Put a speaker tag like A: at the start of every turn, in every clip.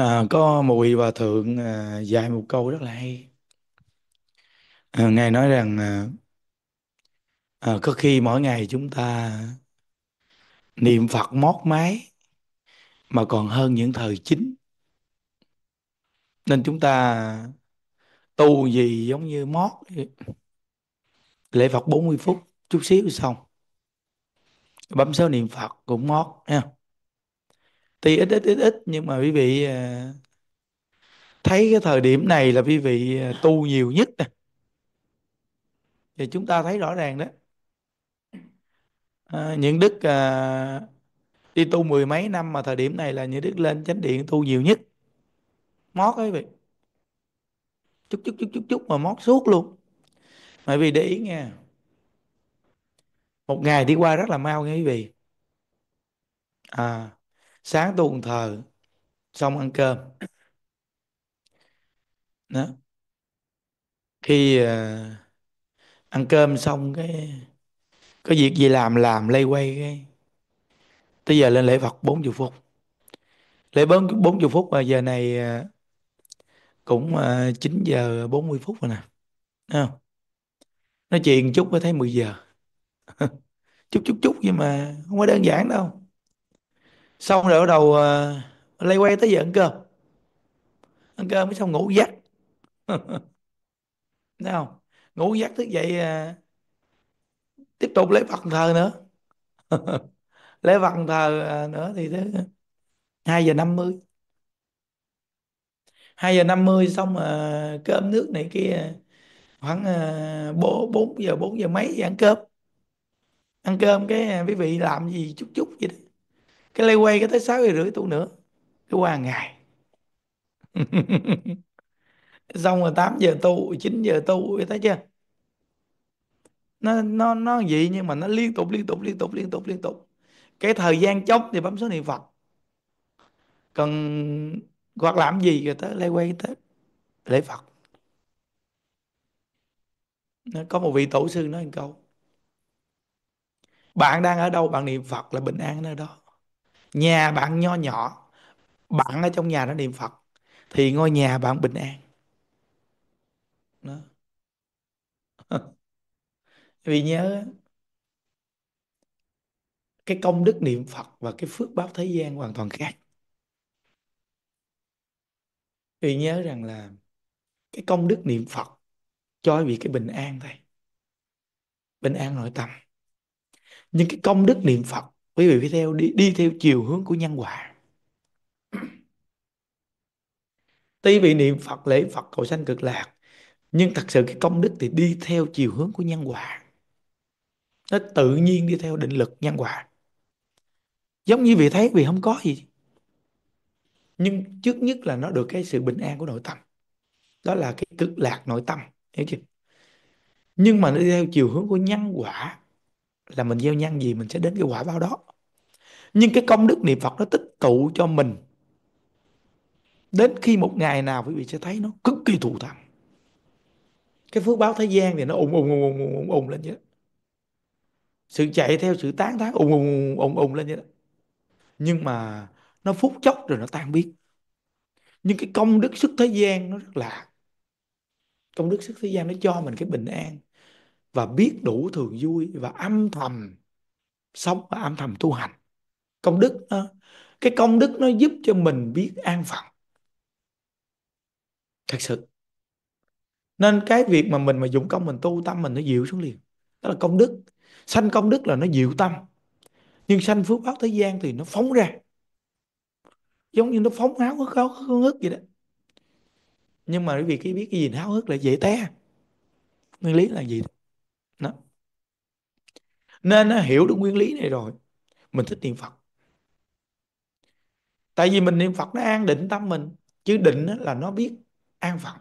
A: À, có một vị hòa thượng à, dạy một câu rất là hay. À, ngài nói rằng à, à, có khi mỗi ngày chúng ta niệm Phật mót máy mà còn hơn những thời chính. Nên chúng ta tu gì giống như mót lễ Phật 40 phút chút xíu xong. Bấm số niệm Phật cũng mót ha tuy ít ít ít ít nhưng mà quý vị à, thấy cái thời điểm này là quý vị à, tu nhiều nhất nè thì chúng ta thấy rõ ràng đó à, những đức à, đi tu mười mấy năm mà thời điểm này là những đức lên chánh điện tu nhiều nhất mót ấy vị chút chút chút chút chút mà mót suốt luôn bởi vì để ý nghe một ngày đi qua rất là mau nghe quý vị à sáng tôi cũng thờ xong ăn cơm đó khi uh, ăn cơm xong cái có việc gì làm làm lây quay cái tới giờ lên lễ Phật 40 phút lễ bốn 40 phút và giờ này ờ, cũng uh, ờ, 9 giờ 40 phút rồi nè Đấy không nói chuyện chút mới thấy 10 giờ chút chút chút nhưng mà không có đơn giản đâu xong rồi bắt đầu uh, lay quay tới giờ ăn cơm ăn cơm mới xong ngủ giấc thấy không ngủ giấc thức dậy uh, tiếp tục lễ phật thờ nữa lễ phật thờ uh, ờ, nữa thì tới hai giờ năm mươi hai giờ năm mươi xong uh, cơm nước này kia khoảng bốn bốn giờ bốn giờ mấy giờ ăn cơm ăn cơm cái quý vị làm gì chút chút vậy đó cái lay quay cái tới sáu giờ rưỡi tu nữa cái qua ngày xong rồi 8 giờ tu 9 giờ tu thấy chưa nó nó nó gì nhưng mà nó liên tục liên tục liên tục liên tục liên tục cái thời gian chốc thì bấm số niệm phật cần hoặc làm gì rồi tới lay quay tới lễ phật nó có một vị tổ sư nói một câu bạn đang ở đâu bạn niệm phật là bình an ở nơi đó nhà bạn nho nhỏ bạn ở trong nhà đó niệm Phật thì ngôi nhà bạn bình an đó. vì nhớ cái công đức niệm Phật và cái phước báo thế gian hoàn toàn khác vì nhớ rằng là cái công đức niệm Phật cho vì cái bình an thôi bình an nội tâm nhưng cái công đức niệm Phật quý vị phải theo đi, đi theo chiều hướng của nhân quả tuy vị niệm phật lễ phật cầu sanh cực lạc nhưng thật sự cái công đức thì đi theo chiều hướng của nhân quả nó tự nhiên đi theo định lực nhân quả giống như vị thấy vì không có gì nhưng trước nhất là nó được cái sự bình an của nội tâm đó là cái cực lạc nội tâm hiểu chưa nhưng mà nó đi theo chiều hướng của nhân quả là mình gieo nhân gì mình sẽ đến cái quả báo đó nhưng cái công đức niệm Phật nó tích tụ cho mình đến khi một ngày nào quý vị sẽ thấy nó cực kỳ thù thắng cái phước báo thế gian thì nó ùng ùng ùng ùng ùng ùng lên như thế sự chạy theo sự tán thán ùng ùng ùng ùng lên như thế nhưng mà nó phút chốc rồi nó tan biến nhưng cái công đức sức thế gian nó rất lạ công đức sức thế gian nó cho mình cái bình an và biết đủ thường vui và âm thầm sống và âm thầm tu hành công đức nó cái công đức nó giúp cho mình biết an phận thật sự nên cái việc mà mình mà dụng công mình tu tâm mình nó dịu xuống liền đó là công đức sanh công đức là nó dịu tâm nhưng sanh phước báo thế gian thì nó phóng ra giống như nó phóng háo hức háo hức vậy đó nhưng mà vì cái biết cái gì háo hức là dễ té nguyên lý là gì đó, đó. nên à, hiểu được nguyên lý này rồi mình thích niệm phật tại vì mình niệm phật nó an định tâm mình chữ định là nó biết an phận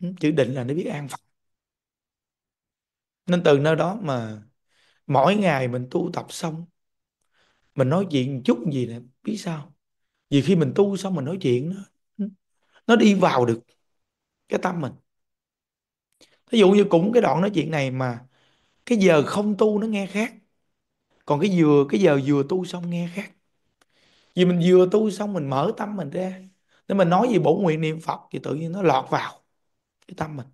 A: ừ, chữ định là nó biết an phận nên từ nơi đó mà mỗi ngày mình tu tập xong mình nói chuyện chút gì nè biết sao vì khi mình tu xong mình nói chuyện nó ừ, nó đi vào được cái tâm mình ví dụ như cũng cái đoạn nói chuyện này mà cái giờ không tu nó nghe khác còn cái vừa cái giờ vừa tu xong nghe khác vì mình vừa tu xong mình mở tâm mình ra nên mình nói gì bổ nguyện niệm phật thì tự nhiên nó lọt vào cái tâm mình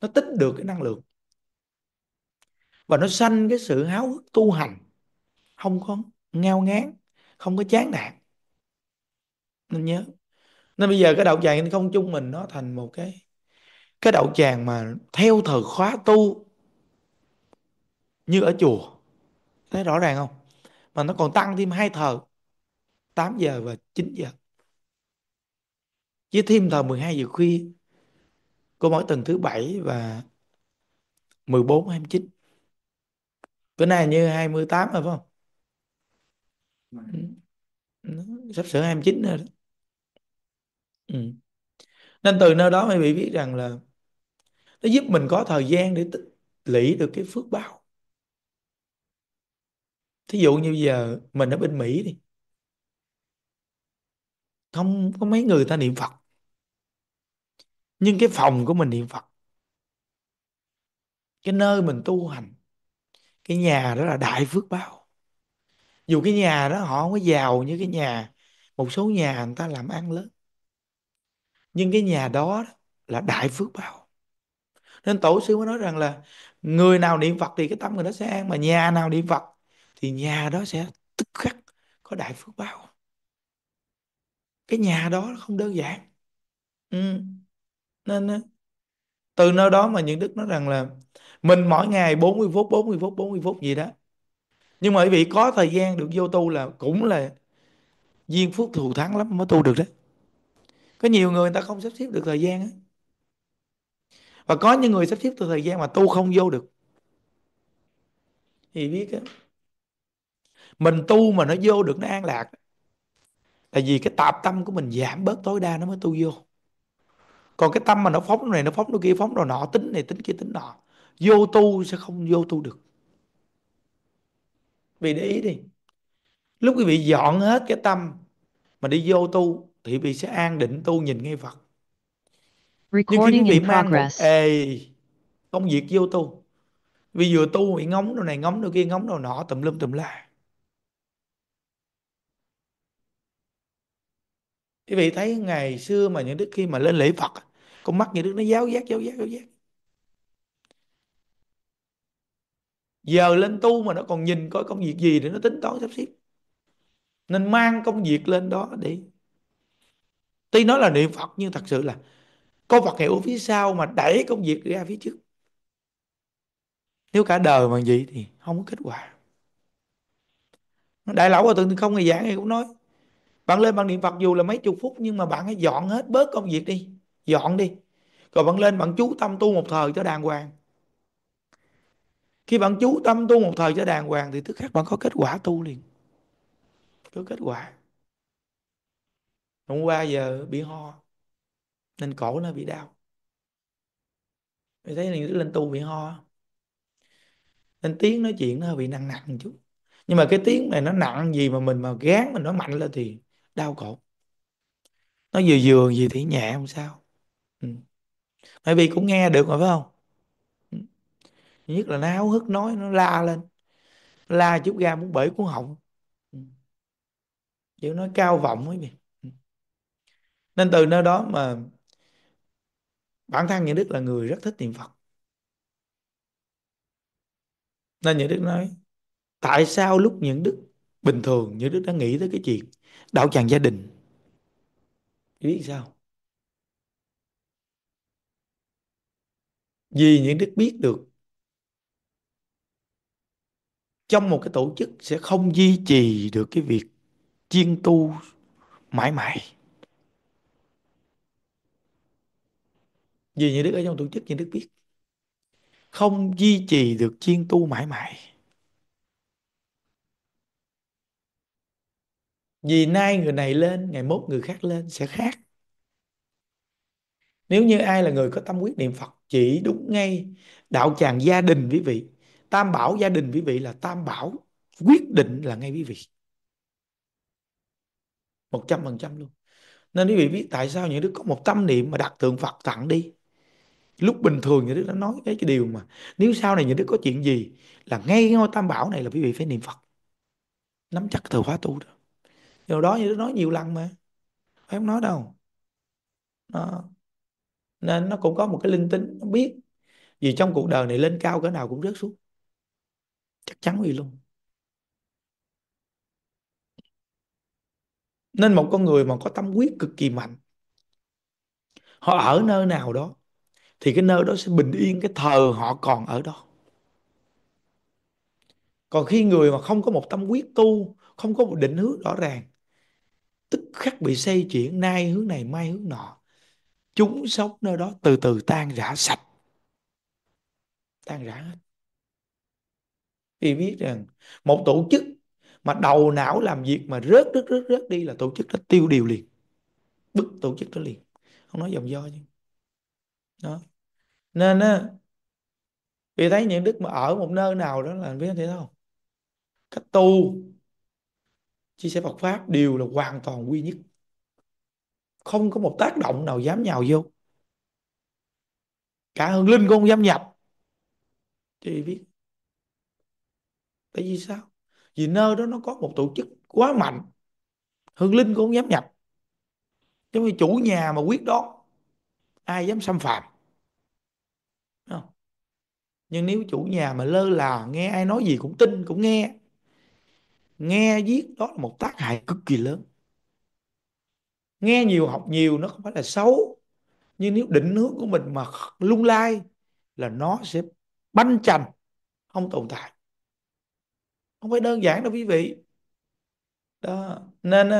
A: nó tích được cái năng lượng và nó sanh cái sự háo hức tu hành không có ngao ngán không có chán nản nên nhớ nên bây giờ cái đạo tràng không chung mình nó thành một cái cái đạo tràng mà theo thời khóa tu như ở chùa thấy rõ ràng không mà nó còn tăng thêm hai thờ 8 giờ và 9 giờ với thêm thờ 12 giờ khuya có mỗi tuần thứ bảy và 14 29 bữa nay như 28 rồi phải không ừ. Ừ, sắp sửa 29 rồi đó ừ. nên từ nơi đó mới bị biết rằng là nó giúp mình có thời gian để tích lũy được cái phước báo thí dụ như giờ mình ở bên Mỹ đi không có mấy người ta niệm Phật nhưng cái phòng của mình niệm Phật cái nơi mình tu hành cái nhà đó là đại phước báo dù cái nhà đó họ không có giàu như cái nhà một số nhà người ta làm ăn lớn nhưng cái nhà đó là đại phước báo nên tổ sư mới nói rằng là người nào niệm phật thì cái tâm người đó sẽ an mà nhà nào niệm phật thì nhà đó sẽ tức khắc có đại phước báo cái nhà đó nó không đơn giản ừ. nên ờ, từ nơi đó mà những đức nói rằng là mình mỗi ngày 40 phút 40 phút 40 phút gì đó nhưng mà quý vị có thời gian được vô tu là cũng là duyên phước thù thắng lắm mới tu được đấy có nhiều người người ta không sắp xếp được thời gian á và có những người sắp xếp được thời gian mà tu không vô được thì biết á mình tu mà nó vô được nó an lạc tại vì cái tạp tâm của mình giảm bớt tối đa nó mới tu vô còn cái tâm mà nó phóng này nó phóng nó kia phóng đồ nọ tính này tính kia tính nọ vô tu sẽ không vô tu được vì để ý đi lúc quý vị dọn hết cái tâm mà đi vô tu thì quý vị sẽ an định tu nhìn ngay Phật Recording nhưng khi quý vị mang một ê công việc vô tu vì vừa tu bị ngóng đồ này ngóng đồ kia ngóng đồ nọ tùm lum tùm la quý vị thấy ngày xưa mà những đức khi mà lên lễ phật con mắt những đức nó giáo giác giáo giác giáo giác giờ lên tu mà nó còn nhìn coi công việc gì để nó tính toán sắp xếp nên mang công việc lên đó để tuy nói là niệm phật nhưng thật sự là có phật hiệu phía sau mà đẩy công việc ra phía trước nếu cả đời mà vậy thì không có kết quả đại lão hòa thượng không ngày giảng thì cũng nói bạn lên bạn niệm phật dù là mấy chục phút nhưng mà bạn hãy dọn hết bớt công việc đi dọn đi rồi bạn lên bạn chú tâm tu một thời cho đàng hoàng khi bạn chú tâm tu một thời cho đàng hoàng thì tức khắc bạn có kết quả tu liền có kết quả hôm qua giờ bị ho nên cổ nó bị đau Mày thấy này lên tu bị ho Nên tiếng nói chuyện nó bị nặng nặng một chút Nhưng mà cái tiếng này nó nặng gì mà mình mà gán mình nó mạnh lên thì đau cổ, nó vừa giường gì thì nhẹ không sao ừ. bởi vì cũng nghe được rồi phải không ừ. nhất là nó háo hức nói nó la lên la chút ra muốn bể cuốn họng ừ. kiểu nói cao vọng ấy ừ. nên từ nơi đó mà bản thân những đức là người rất thích niệm phật nên những đức nói tại sao lúc những đức bình thường như Đức đã nghĩ tới cái chuyện đạo tràng gia đình Chị biết sao vì những Đức biết được trong một cái tổ chức sẽ không duy trì được cái việc chuyên tu mãi mãi vì những Đức ở trong tổ chức những Đức biết không duy trì được chuyên tu mãi mãi vì nay người này lên ngày mốt người khác lên sẽ khác nếu như ai là người có tâm quyết niệm Phật chỉ đúng ngay đạo tràng gia đình quý vị tam bảo gia đình quý vị là tam bảo quyết định là ngay quý vị một trăm phần trăm luôn nên quý vị biết tại sao những đứa có một tâm niệm mà đặt tượng Phật tặng đi lúc bình thường những đứa nó nói cái điều mà nếu sau này những đứa có chuyện gì là ngay ngôi tam bảo này là quý vị phải niệm Phật nắm chắc thời khóa tu đó điều đó như đức nói nhiều lần mà phải không nói đâu đó. nên nó cũng có một cái linh tính nó biết vì trong cuộc đời này lên cao cỡ nào cũng rớt xuống chắc chắn gì luôn nên một con người mà có tâm quyết cực kỳ mạnh họ ở nơi nào đó thì cái nơi đó sẽ bình yên cái thờ họ còn ở đó còn khi người mà không có một tâm quyết tu không có một định hướng rõ ràng tức khắc bị xây chuyển nay hướng này mai hướng nọ chúng sống nơi đó từ từ tan rã sạch tan rã hết vì biết rằng một tổ chức mà đầu não làm việc mà rớt rớt rớt rớt đi là tổ chức nó tiêu điều liền bức tổ chức nó liền không nói dòng do chứ đó nên á vì thấy những đức mà ở một nơi nào đó là biết thế không cách tu chia sẻ Phật pháp đều là hoàn toàn quy nhất không có một tác động nào dám nhào vô cả hương linh cũng không dám nhập chị biết tại vì sao vì nơi đó nó có một tổ chức quá mạnh hương linh cũng không dám nhập giống như chủ nhà mà quyết đó ai dám xâm phạm không? nhưng nếu chủ nhà mà lơ là nghe ai nói gì cũng tin cũng nghe nghe viết đó là một tác hại cực kỳ lớn nghe nhiều học nhiều nó không phải là xấu nhưng nếu định hướng của mình mà lung lai là nó sẽ banh chành không tồn tại không phải đơn giản đâu quý vị đó nên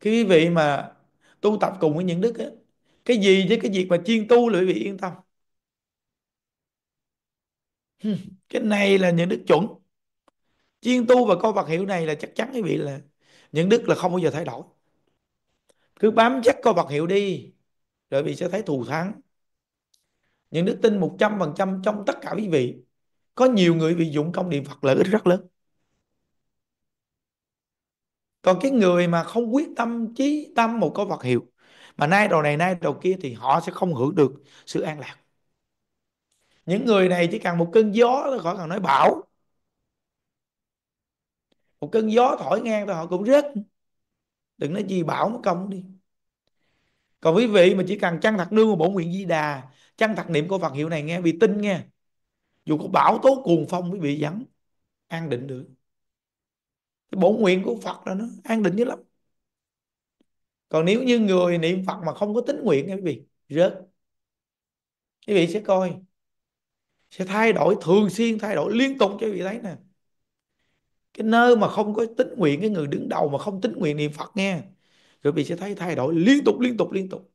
A: khi quý vị mà tu tập cùng với những đức ấy, cái gì chứ cái việc mà chuyên tu là quý vị yên tâm cái này là những đức chuẩn chuyên tu và coi vật hiệu này là chắc chắn quý vị là những đức là không bao giờ thay đổi cứ bám chắc coi vật hiệu đi rồi vị sẽ thấy thù thắng những đức tin 100% trong tất cả quý vị có nhiều người bị dụng công niệm Phật lợi ích rất lớn còn cái người mà không quyết tâm chí tâm một câu vật hiệu mà nay đầu này nay đầu kia thì họ sẽ không hưởng được sự an lạc những người này chỉ cần một cơn gió là khỏi cần nói bảo một cơn gió thổi ngang thôi họ cũng rớt đừng nói gì bảo nó công đi còn quý vị mà chỉ cần chăng thật nương bổn nguyện di đà chăng thật niệm câu phật hiệu này nghe vì tin nghe dù có bão tố cuồng phong quý vị vẫn an định được cái bổn nguyện của phật là nó an định dữ lắm còn nếu như người niệm phật mà không có tính nguyện nghe quý vị rớt quý vị sẽ coi sẽ thay đổi thường xuyên thay đổi liên tục cho quý vị thấy nè cái nơi mà không có tín nguyện cái người đứng đầu mà không tín nguyện niệm phật nghe rồi vị sẽ thấy thay đổi liên tục liên tục liên tục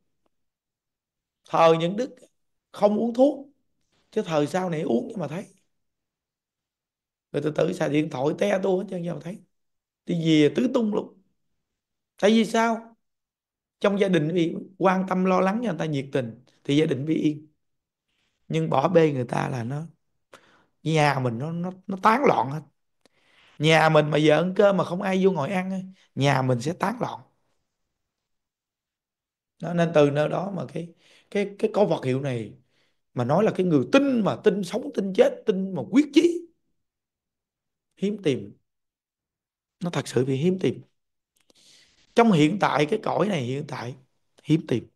A: thờ những đức không uống thuốc chứ thời sau này uống nhưng mà thấy rồi từ từ xài điện thoại te tua hết trơn nhưng mà thấy đi về tứ tung luôn tại vì sao trong gia đình vì quan tâm lo lắng cho người ta nhiệt tình thì gia đình bị yên nhưng bỏ bê người ta là nó nhà mình nó nó nó tán loạn hết nhà mình mà giờ ăn cơm mà không ai vô ngồi ăn nhà mình sẽ tán loạn đó, nên từ nơi đó mà cái cái cái câu vật hiệu này mà nói là cái người tin mà tin sống tin chết tin mà quyết chí hiếm tìm nó thật sự bị hiếm tìm trong hiện tại cái cõi này hiện tại hiếm tìm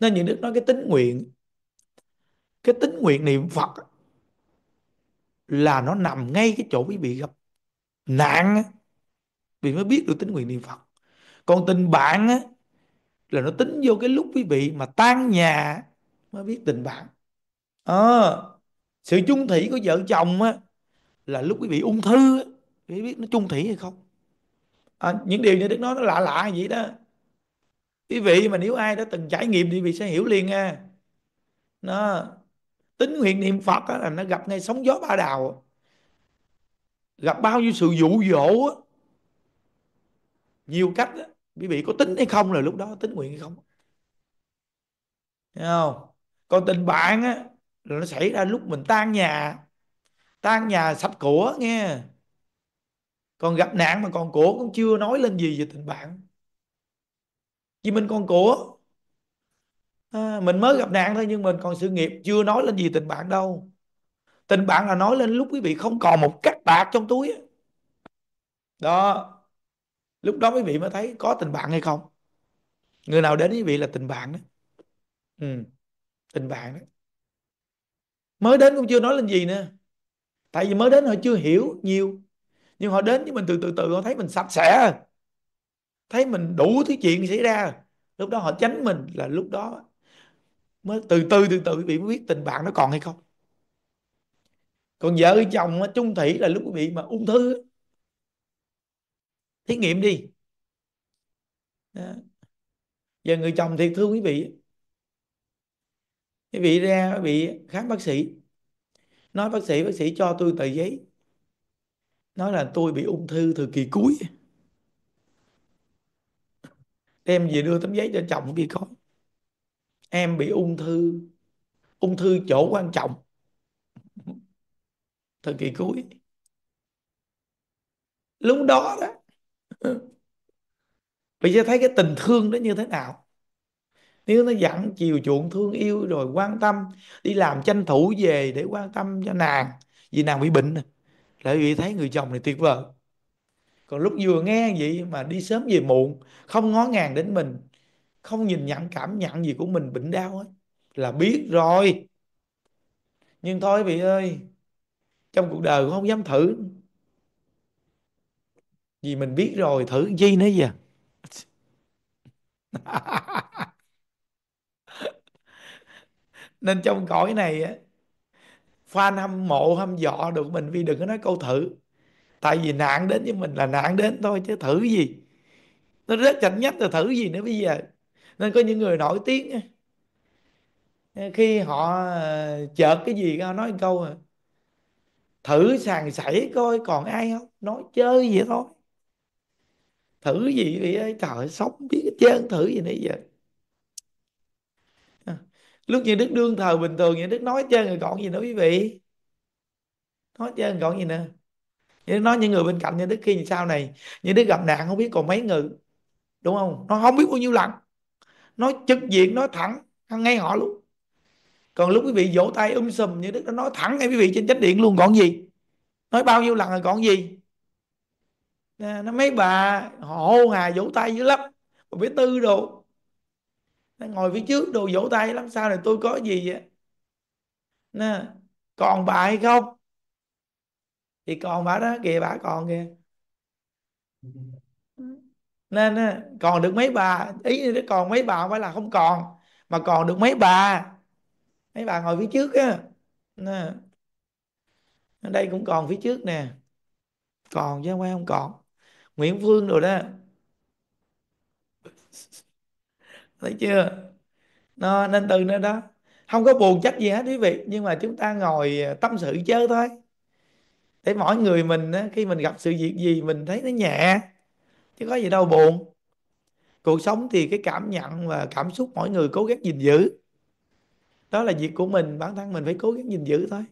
A: nên những đức nói cái tính nguyện cái tính nguyện niệm phật là nó nằm ngay cái chỗ quý vị gặp nạn vì mới biết được tính nguyện niệm phật còn tình bạn á là nó tính vô cái lúc quý vị mà tan nhà mới biết tình bạn à, sự chung thủy của vợ chồng á là lúc quý vị ung thư á quý vị biết nó chung thủy hay không à, những điều như đức nói nó lạ lạ vậy đó quý vị mà nếu ai đã từng trải nghiệm thì quý vị sẽ hiểu liền à nó tính nguyện niệm phật đó là nó gặp ngay sóng gió ba đào gặp bao nhiêu sự dụ dỗ nhiều cách đó. quý vị có tính hay không là lúc đó tính nguyện hay không Thấy không còn tình bạn á là nó xảy ra lúc mình tan nhà tan nhà sạch của nghe còn gặp nạn mà còn của cũng chưa nói lên gì về tình bạn vì mình còn của à, mình mới gặp nạn thôi nhưng mình còn sự nghiệp chưa nói lên gì tình bạn đâu tình bạn là nói lên lúc quý vị không còn một cách bạc trong túi đó lúc đó quý vị mới thấy có tình bạn hay không người nào đến quý vị là tình bạn đó ừ, tình bạn đó mới đến cũng chưa nói lên gì nữa tại vì mới đến họ chưa hiểu nhiều nhưng họ đến với mình từ từ từ họ thấy mình sạch sẽ thấy mình đủ thứ chuyện xảy ra lúc đó họ tránh mình là lúc đó mới từ từ từ từ quý vị mới biết tình bạn nó còn hay không còn vợ chồng chung thủy là lúc quý vị mà ung thư thí nghiệm đi Đó. giờ người chồng thì thương quý vị quý vị ra quý vị khám bác sĩ nói bác sĩ bác sĩ cho tôi tờ giấy nói là tôi bị ung thư thời kỳ cuối đem về đưa tấm giấy cho chồng đi coi em bị ung thư ung thư chỗ quan trọng thời kỳ cuối lúc đó đó bây giờ thấy cái tình thương đó như thế nào nếu nó dặn chiều chuộng thương yêu rồi quan tâm đi làm tranh thủ về để quan tâm cho nàng vì nàng bị bệnh lại vì thấy người chồng này tuyệt vời còn lúc vừa nghe vậy mà đi sớm về muộn không ngó ngàng đến mình không nhìn nhận cảm nhận gì của mình bệnh đau ấy là biết rồi nhưng thôi vị ơi trong cuộc đời cũng không dám thử vì mình biết rồi thử chi nữa giờ nên trong cõi này á fan hâm mộ hâm dọ được mình vì đừng có nói câu thử tại vì nạn đến với mình là nạn đến thôi chứ thử gì nó rất chảnh nhất là thử gì nữa bây giờ nên có những người nổi tiếng ờ, khi họ ờ, chợt cái gì ra nói câu thử sàn sảy coi còn ai không nói chơi vậy thôi thử gì vậy ơi trời sống biết chứ thử gì nãy giờ ờ, lúc như đức đương thờ bình thường như đức nói chơi người còn gì nữa quý vị nói chơi người còn gì nữa như nói những người bên cạnh như đức khi sau này như đức gặp nạn không biết còn mấy người đúng không nó không biết bao nhiêu lần nói trực diện nói thẳng ngay họ luôn còn lúc quý vị vỗ tay um sùm như đức nó nói thẳng ngay quý vị trên chánh điện luôn còn gì nói bao nhiêu lần rồi còn gì nó mấy bà họ hô hà vỗ tay dữ lắm bà biết tư đồ nó ngồi phía trước đồ vỗ tay lắm sao này tôi có gì vậy nè còn bà hay không thì còn bà đó kìa bà còn kìa nên còn được mấy bà ý còn mấy bà không phải là không còn mà còn được mấy bà mấy bà ngồi phía trước á nè. ở đây cũng còn phía trước nè còn chứ không phải không còn Nguyễn Phương rồi đó thấy chưa nó nên từ nơi đó không có buồn trách gì hết quý vị nhưng mà chúng ta ngồi à, tâm sự chơi thôi để mỗi người mình khi mình gặp sự việc gì mình thấy nó nhẹ chứ có gì đâu buồn cuộc sống thì cái cảm nhận và cảm xúc mỗi người cố gắng gìn giữ đó là việc của mình bản thân mình phải cố gắng gìn giữ thôi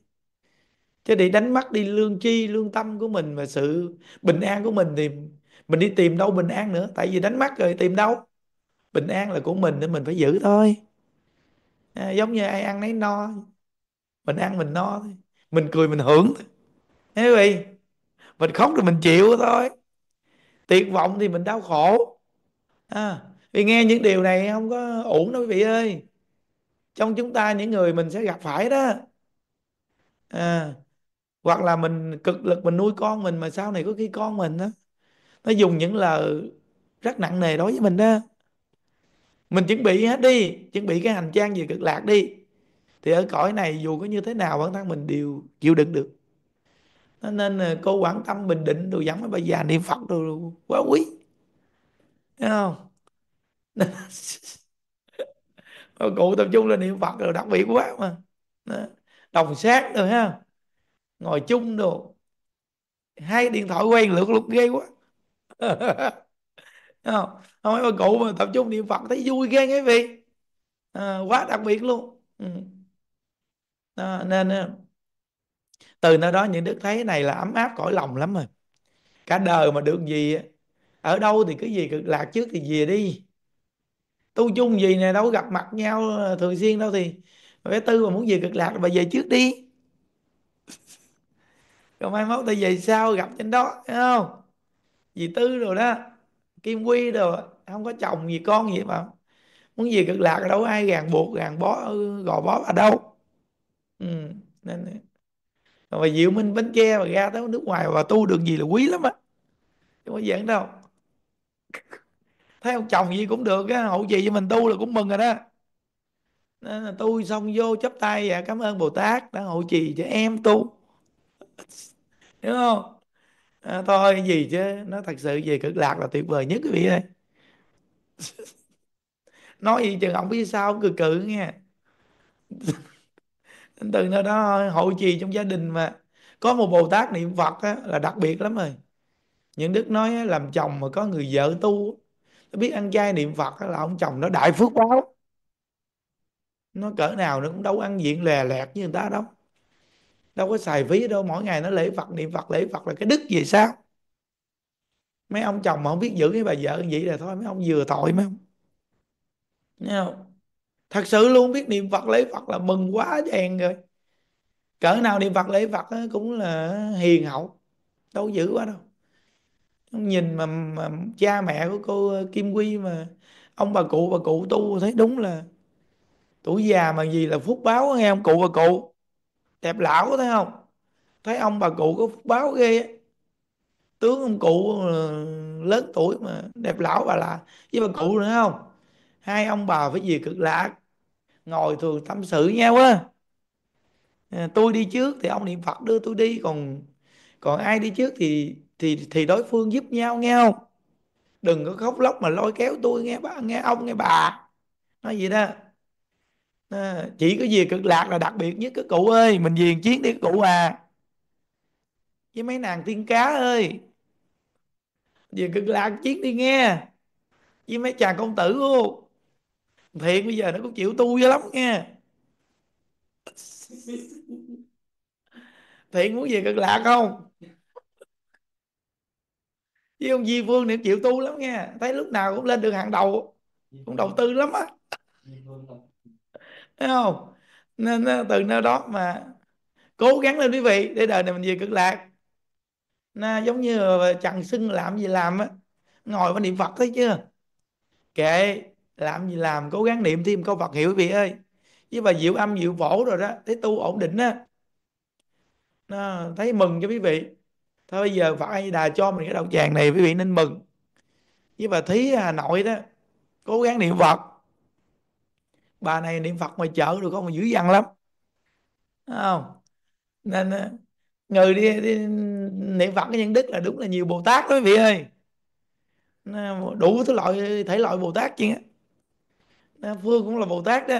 A: chứ để đánh mất đi lương chi lương tâm của mình và sự bình an của mình thì mình đi tìm đâu bình an nữa tại vì đánh mất rồi tìm đâu bình an là của mình nên mình phải giữ thôi à, giống như ai ăn nấy no mình ăn mình no thôi mình cười mình hưởng thôi quý vì mình khóc thì mình chịu thôi tuyệt vọng thì mình đau khổ à, vì nghe những điều này không có ổn đâu quý vị ơi trong chúng ta những người mình sẽ gặp phải đó à, hoặc là mình cực lực mình nuôi con mình mà sau này có khi con mình đó, nó dùng những lời rất nặng nề đối với mình đó mình chuẩn bị hết đi chuẩn bị cái hành trang về cực lạc đi thì ở cõi này dù có như thế nào bản thân mình đều chịu đựng được nên là cô quan Tâm Bình Định rồi dẫn mấy bà già niệm Phật rồi quá quý thấy không cụ tập trung là niệm Phật rồi đặc biệt quá mà đồng sát rồi ha ngồi chung đồ hai điện thoại quen lượt luôn ghê quá không mấy bà cụ mà tập trung niệm Phật thấy vui ghê nghe vị à, quá đặc biệt luôn ừ. à, nên từ nơi đó những đức thấy này là ấm áp cõi lòng lắm rồi cả đời mà được gì ở đâu thì cái gì cực lạc trước thì về đi tu chung gì này đâu gặp mặt nhau ờ, thường xuyên đâu thì bé tư mà muốn về cực lạc bà về trước đi còn mai mốt tôi về sau gặp trên đó thấy không dì tư rồi đó kim quy rồi không có chồng gì con gì mà muốn gì cực lạc đâu có ai ràng buộc ràng bó gò bó bà đâu ừ. nên mà diệu minh bánh tre mà ra tới nước ngoài và tu được gì là quý lắm á không có giỡn đâu thấy ông chồng gì cũng được á hậu gì cho mình tu là cũng mừng rồi đó nên là tu xong vô chắp tay và dạ, cảm ơn bồ tát đã hộ trì cho em tu đúng không à, thôi gì chứ nó thật sự về cực lạc là tuyệt vời nhất quý vị ơi nói gì chừng ông biết sao ông cười cự nghe từ nơi đó hội trì trong gia đình mà có một bồ tát niệm phật á, là đặc biệt lắm rồi những đức nói á, làm chồng mà có người vợ tu nó biết ăn chay niệm phật á, là ông chồng nó đại phước báo nó cỡ nào nó cũng đâu ăn diện lè lẹt như người ta đâu đâu có xài phí đâu mỗi ngày nó lễ phật niệm phật lễ phật là cái đức gì sao mấy ông chồng mà không biết giữ cái bà vợ vậy là thôi mấy ông vừa tội mấy ông Thấy không thật sự luôn biết niệm phật lễ phật là mừng quá vàng rồi cỡ nào niệm phật lễ phật cũng là hiền hậu đâu dữ quá đâu nhìn mà, mà cha mẹ của cô ờ, kim quy mà ông bà cụ bà cụ tu thấy đúng là tuổi già mà gì là phúc báo nghe ông cụ bà cụ đẹp lão thấy không thấy ông bà cụ có phúc báo ghê ấy. tướng ông cụ ờ, lớn tuổi mà đẹp lão bà là với bà cụ nữa không hai ông bà phải về cực lạc ngồi thường tâm sự nhau á à, tôi đi trước thì ông niệm phật đưa tôi đi còn còn ai đi trước thì thì thì đối phương giúp nhau nghe không đừng có khóc lóc mà lôi kéo tôi nghe bà, nghe ông nghe bà nói gì đó à, chỉ có gì cực lạc là đặc biệt nhất các cụ ơi mình viền chiến đi các cụ à với mấy nàng tiên cá ơi về cực lạc chiến đi nghe với mấy chàng công tử luôn thiện bây giờ nó cũng chịu tu dữ lắm nghe thiện muốn về cực lạc không chứ ông di phương niệm chịu tu lắm nghe thấy lúc nào cũng lên được hàng đầu cũng đầu tư lắm á thấy không nên từ nơi đó mà cố gắng lên quý vị để đời này mình về cực lạc nó giống như trần xưng làm gì làm á ngồi với niệm phật thấy chưa kệ làm gì làm cố gắng niệm thêm câu Phật hiệu quý vị ơi với bà diệu âm diệu vỗ rồi đó thấy tu ổn định á nó thấy mừng cho quý vị thôi bây giờ Phật A Đà cho mình cái đạo tràng này quý vị nên mừng với bà thí Hà Nội đó cố gắng niệm Phật bà này niệm Phật ngoài chợ được không mà dữ dằn lắm không nên à, người đi, đi niệm Phật cái nhân đức là đúng là nhiều Bồ Tát đó quý vị ơi đủ thứ loại thể loại Bồ Tát chứ phương cũng là bồ tát đó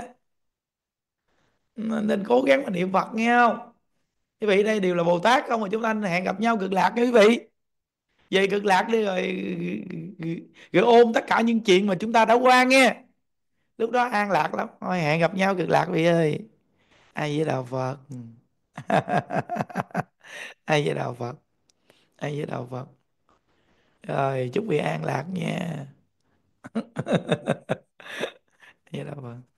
A: nên cố gắng mà niệm phật nghe không quý vị đây đều là bồ tát không mà chúng ta hẹn gặp nhau cực lạc nha quý vị về cực lạc đi rồi rồi ôm tất cả những chuyện mà chúng ta đã qua nghe lúc đó an lạc lắm thôi hẹn gặp nhau cực lạc vị ơi ai với đạo phật ai với đạo phật ai với đạo phật rồi chúc vị an lạc nha Era, mano.